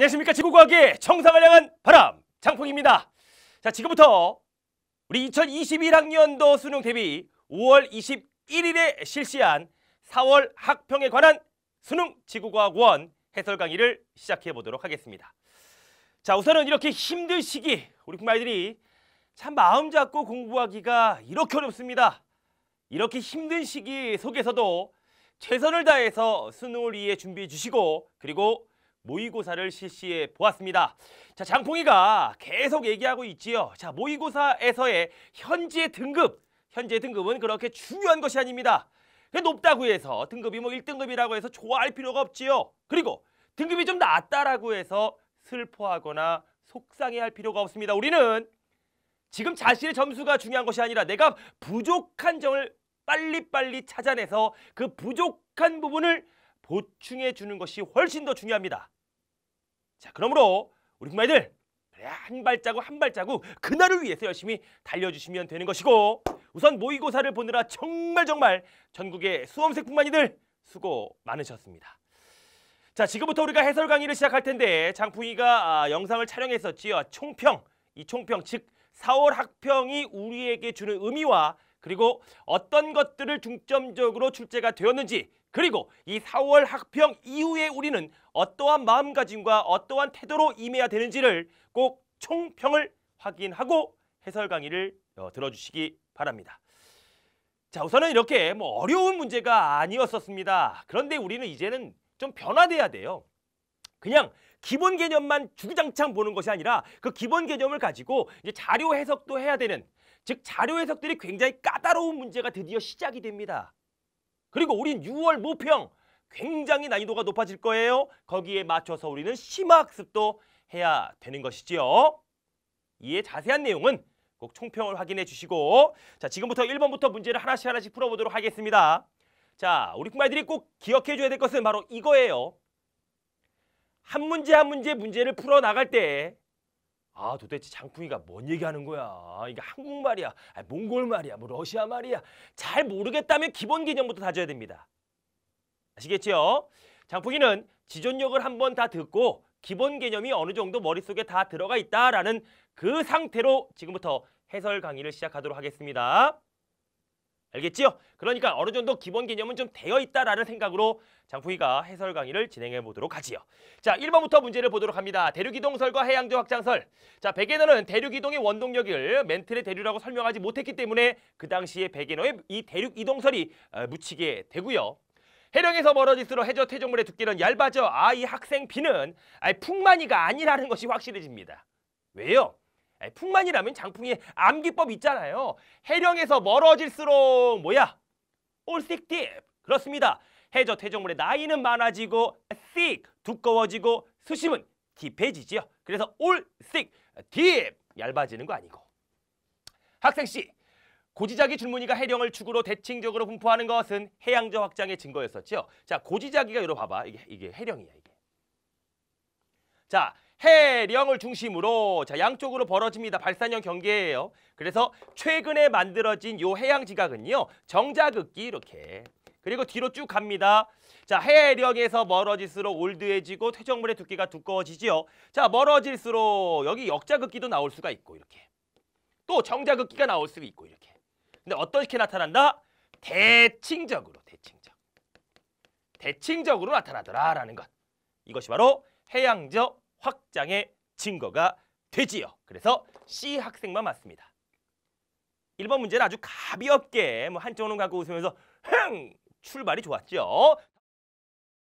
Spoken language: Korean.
안녕하십니까 지구과학의 정상을 향한 바람 장풍입니다 자 지금부터 우리 2021학년도 수능 대비 5월 21일에 실시한 4월 학평에 관한 수능 지구과학원 해설 강의를 시작해 보도록 하겠습니다 자 우선은 이렇게 힘든 시기 우리 국민들이참 마음 잡고 공부하기가 이렇게 어렵습니다 이렇게 힘든 시기 속에서도 최선을 다해서 수능을 위해 준비해 주시고 그리고 모의고사를 실시해 보았습니다. 자, 장풍이가 계속 얘기하고 있지요. 자, 모의고사에서의 현재 등급, 현재 등급은 그렇게 중요한 것이 아닙니다. 높다고 해서 등급이 뭐 1등급이라고 해서 좋아할 필요가 없지요. 그리고 등급이 좀 낮다라고 해서 슬퍼하거나 속상해할 필요가 없습니다. 우리는 지금 자신의 점수가 중요한 것이 아니라 내가 부족한 점을 빨리빨리 찾아내서 그 부족한 부분을 보충해 주는 것이 훨씬 더 중요합니다. 자, 그러므로 우리 국민들 한 발자국 한 발자국 그날을 위해서 열심히 달려주시면 되는 것이고 우선 모의고사를 보느라 정말 정말 전국의 수험생뿐만이들 수고 많으셨습니다. 자 지금부터 우리가 해설 강의를 시작할 텐데 장풍이가 아, 영상을 촬영했었지요. 총평, 이 총평 즉 4월 학평이 우리에게 주는 의미와 그리고 어떤 것들을 중점적으로 출제가 되었는지 그리고 이 4월 학평 이후에 우리는 어떠한 마음가짐과 어떠한 태도로 임해야 되는지를 꼭 총평을 확인하고 해설 강의를 어, 들어주시기 바랍니다. 자 우선은 이렇게 뭐 어려운 문제가 아니었었습니다. 그런데 우리는 이제는 좀 변화돼야 돼요. 그냥 기본 개념만 주구장창 보는 것이 아니라 그 기본 개념을 가지고 이제 자료 해석도 해야 되는 즉 자료 해석들이 굉장히 까다로운 문제가 드디어 시작이 됩니다. 그리고 우린 6월 모평 굉장히 난이도가 높아질 거예요. 거기에 맞춰서 우리는 심화학습도 해야 되는 것이지요. 이에 자세한 내용은 꼭 총평을 확인해 주시고 자 지금부터 1번부터 문제를 하나씩 하나씩 풀어보도록 하겠습니다. 자 우리 k u m 들이꼭 기억해 줘야 될 것은 바로 이거예요. 한 문제 한 문제 문제를 풀어나갈 때아 도대체 장풍이가 뭔 얘기하는 거야. 이게 한국말이야, 아, 몽골말이야, 뭐 러시아 말이야. 잘 모르겠다면 기본 개념부터 다져야 됩니다. 아시겠지요? 장풍이는 지존력을 한 번 다 듣고 기본 개념이 어느 정도 머릿속에 다 들어가 있다라는 그 상태로 지금부터 해설 강의를 시작하도록 하겠습니다. 알겠지요? 그러니까 어느 정도 기본 개념은 좀 되어 있다라는 생각으로 장풍이가 해설 강의를 진행해 보도록 하지요. 자, 1번부터 문제를 보도록 합니다. 대륙이동설과 해양조 확장설. 자, 백에너는 대륙이동의 원동력을 멘틀의 대류라고 설명하지 못했기 때문에 그 당시에 백에너의 이 대륙이동설이 어, 묻히게 되고요. 해령에서 멀어질수록 해저 퇴적물의 두께는 얇아져 아이 학생 비는아이 풍만이가 아니라는 것이 확실해집니다. 왜요? 예, 풍만이라면 장풍이 암기법 있잖아요. 해령에서 멀어질수록 뭐야? 올식팁 그렇습니다. 해저 퇴적물의 나이는 많아지고 thick 두꺼워지고 수심은 깊해지지요. 그래서 올 t h 얇아지는 거 아니고. 학생 씨 고지자기 줄무늬가 해령을 축으로 대칭적으로 분포하는 것은 해양저 확장의 증거였었지자 고지자기가 이거 봐봐 이게 이게 해령이야 이게. 자 해령을 중심으로 자 양쪽으로 벌어집니다. 발산형 경계예요. 그래서 최근에 만들어진 요 해양 지각은요. 정자극기 이렇게 그리고 뒤로 쭉 갑니다. 자, 해령에서 멀어질수록 올드해지고 퇴적물의 두께가 두꺼워지지요. 자, 멀어질수록 여기 역자극기도 나올 수가 있고 이렇게. 또 정자극기가 나올 수가 있고 이렇게. 근데 어떻게 나타난다? 대칭적으로, 대칭적. 대칭적으로 나타나더라라는 것. 이것이 바로 해양적 확장의 증거가 되지요. 그래서 C 학생만 맞습니다. 1번 문제는 아주 가볍게 뭐한쪽눈로 가고 웃으면서 흥! 출발이 좋았죠.